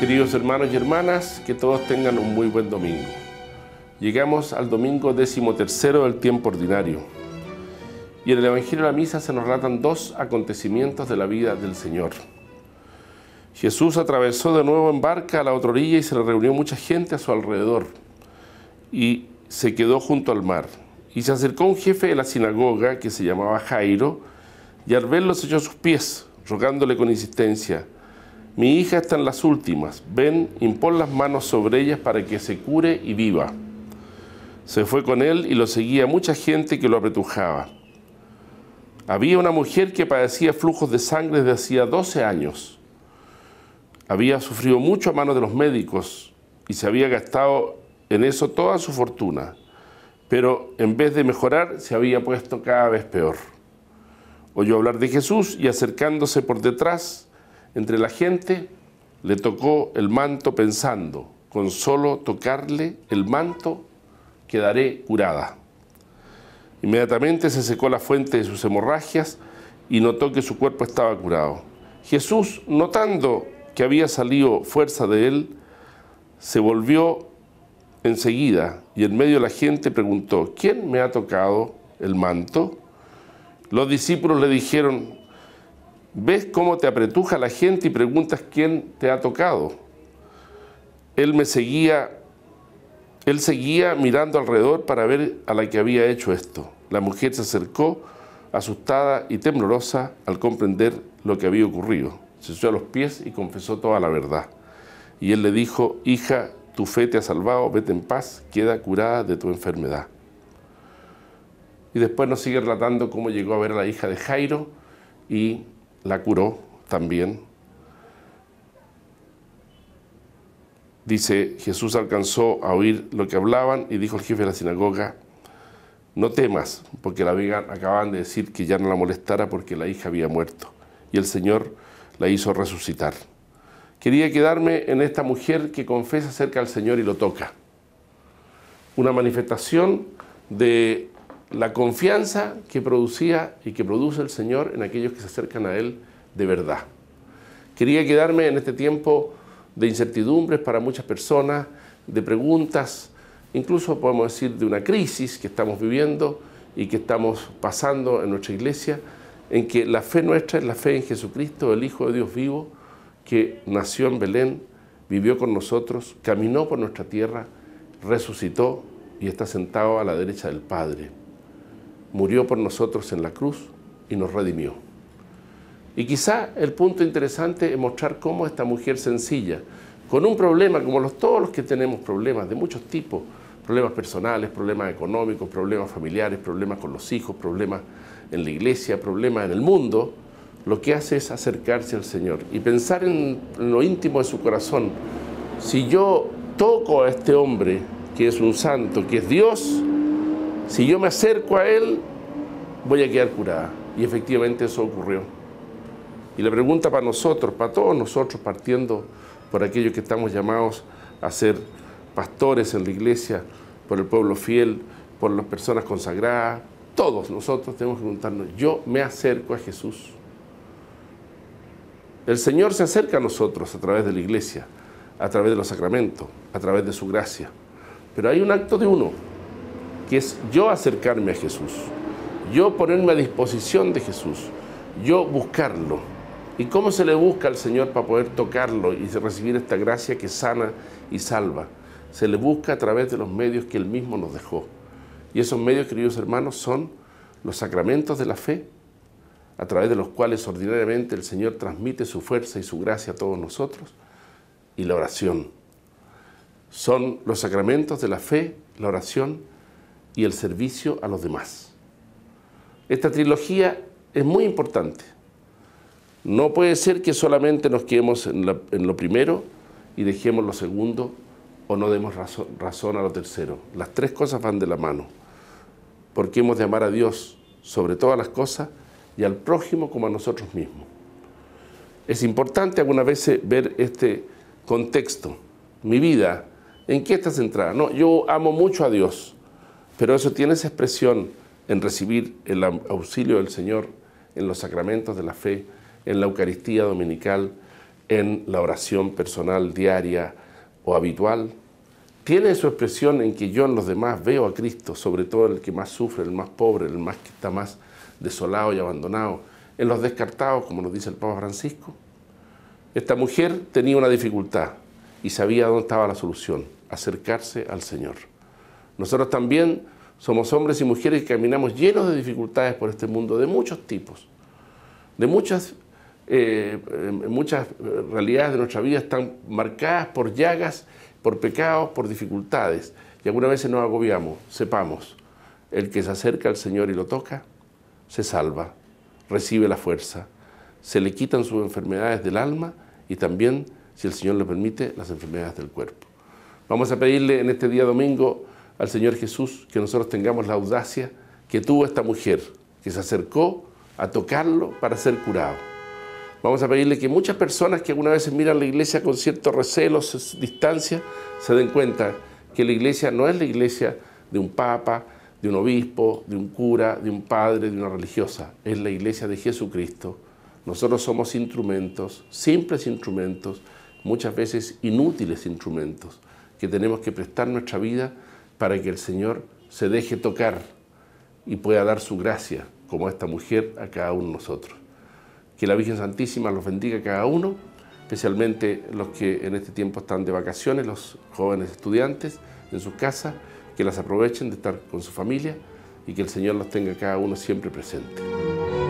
Queridos hermanos y hermanas, que todos tengan un muy buen domingo. Llegamos al domingo decimotercero del tiempo ordinario. Y en el Evangelio de la Misa se nos relatan dos acontecimientos de la vida del Señor. Jesús atravesó de nuevo en barca a la otra orilla y se le reunió mucha gente a su alrededor. Y se quedó junto al mar. Y se acercó un jefe de la sinagoga que se llamaba Jairo, y al verlo se echó a sus pies, rogándole con insistencia, mi hija está en las últimas. Ven, impon las manos sobre ellas para que se cure y viva. Se fue con él y lo seguía mucha gente que lo apretujaba. Había una mujer que padecía flujos de sangre desde hacía 12 años. Había sufrido mucho a manos de los médicos y se había gastado en eso toda su fortuna, pero en vez de mejorar se había puesto cada vez peor. Oyó hablar de Jesús y acercándose por detrás, entre la gente, le tocó el manto pensando, con solo tocarle el manto quedaré curada. Inmediatamente se secó la fuente de sus hemorragias y notó que su cuerpo estaba curado. Jesús, notando que había salido fuerza de él, se volvió enseguida y en medio de la gente preguntó, ¿quién me ha tocado el manto? Los discípulos le dijeron, ves cómo te apretuja la gente y preguntas quién te ha tocado. Él me seguía, él seguía mirando alrededor para ver a la que había hecho esto. La mujer se acercó, asustada y temblorosa al comprender lo que había ocurrido. Se echó a los pies y confesó toda la verdad. Y él le dijo, hija, tu fe te ha salvado, vete en paz, queda curada de tu enfermedad. Y después nos sigue relatando cómo llegó a ver a la hija de Jairo y la curó también. Dice, Jesús alcanzó a oír lo que hablaban y dijo al jefe de la sinagoga, no temas, porque la vegan acababan de decir que ya no la molestara porque la hija había muerto. Y el Señor la hizo resucitar. Quería quedarme en esta mujer que confesa acerca al Señor y lo toca. Una manifestación de la confianza que producía y que produce el Señor en aquellos que se acercan a Él de verdad. Quería quedarme en este tiempo de incertidumbres para muchas personas, de preguntas, incluso podemos decir de una crisis que estamos viviendo y que estamos pasando en nuestra iglesia, en que la fe nuestra es la fe en Jesucristo, el Hijo de Dios vivo, que nació en Belén, vivió con nosotros, caminó por nuestra tierra, resucitó y está sentado a la derecha del Padre murió por nosotros en la cruz y nos redimió. Y quizá el punto interesante es mostrar cómo esta mujer sencilla, con un problema como los, todos los que tenemos problemas de muchos tipos, problemas personales, problemas económicos, problemas familiares, problemas con los hijos, problemas en la iglesia, problemas en el mundo, lo que hace es acercarse al Señor y pensar en lo íntimo de su corazón. Si yo toco a este hombre, que es un santo, que es Dios, si yo me acerco a Él, voy a quedar curada. Y efectivamente eso ocurrió. Y la pregunta para nosotros, para todos nosotros, partiendo por aquellos que estamos llamados a ser pastores en la iglesia, por el pueblo fiel, por las personas consagradas, todos nosotros tenemos que preguntarnos, yo me acerco a Jesús. El Señor se acerca a nosotros a través de la iglesia, a través de los sacramentos, a través de su gracia. Pero hay un acto de uno, es yo acercarme a Jesús, yo ponerme a disposición de Jesús, yo buscarlo. ¿Y cómo se le busca al Señor para poder tocarlo y recibir esta gracia que sana y salva? Se le busca a través de los medios que Él mismo nos dejó. Y esos medios, queridos hermanos, son los sacramentos de la fe, a través de los cuales ordinariamente el Señor transmite su fuerza y su gracia a todos nosotros, y la oración. Son los sacramentos de la fe, la oración y el servicio a los demás. Esta trilogía es muy importante. No puede ser que solamente nos quedemos en, lo primero y dejemos lo segundo o no demos razón, a lo tercero. Las tres cosas van de la mano, porque hemos de amar a Dios sobre todas las cosas y al prójimo como a nosotros mismos. Es importante alguna veces ver este contexto, mi vida, ¿en qué está centrada? No, yo amo mucho a Dios, pero eso tiene esa expresión en recibir el auxilio del Señor en los sacramentos de la fe, en la Eucaristía dominical, en la oración personal diaria o habitual. Tiene su expresión en que yo en los demás veo a Cristo, sobre todo el que más sufre, el más pobre, el más que está más desolado y abandonado, en los descartados, como nos dice el Papa Francisco. Esta mujer tenía una dificultad y sabía dónde estaba la solución, acercarse al Señor. Nosotros también somos hombres y mujeres que caminamos llenos de dificultades por este mundo, de muchos tipos, de muchas, eh, eh, muchas eh, realidades de nuestra vida están marcadas por llagas, por pecados, por dificultades. Y algunas veces nos agobiamos, sepamos, el que se acerca al Señor y lo toca, se salva, recibe la fuerza, se le quitan sus enfermedades del alma y también, si el Señor le permite, las enfermedades del cuerpo. Vamos a pedirle en este día domingo, al Señor Jesús que nosotros tengamos la audacia que tuvo esta mujer, que se acercó a tocarlo para ser curado. Vamos a pedirle que muchas personas que alguna vez miran la iglesia con cierto recelo, distancia, se den cuenta que la iglesia no es la iglesia de un papa, de un obispo, de un cura, de un padre, de una religiosa. Es la iglesia de Jesucristo. Nosotros somos instrumentos, simples instrumentos, muchas veces inútiles instrumentos, que tenemos que prestar nuestra vida para que el Señor se deje tocar y pueda dar su gracia, como esta mujer, a cada uno de nosotros. Que la Virgen Santísima los bendiga a cada uno, especialmente los que en este tiempo están de vacaciones, los jóvenes estudiantes en sus casas, que las aprovechen de estar con su familia y que el Señor los tenga cada uno siempre presente.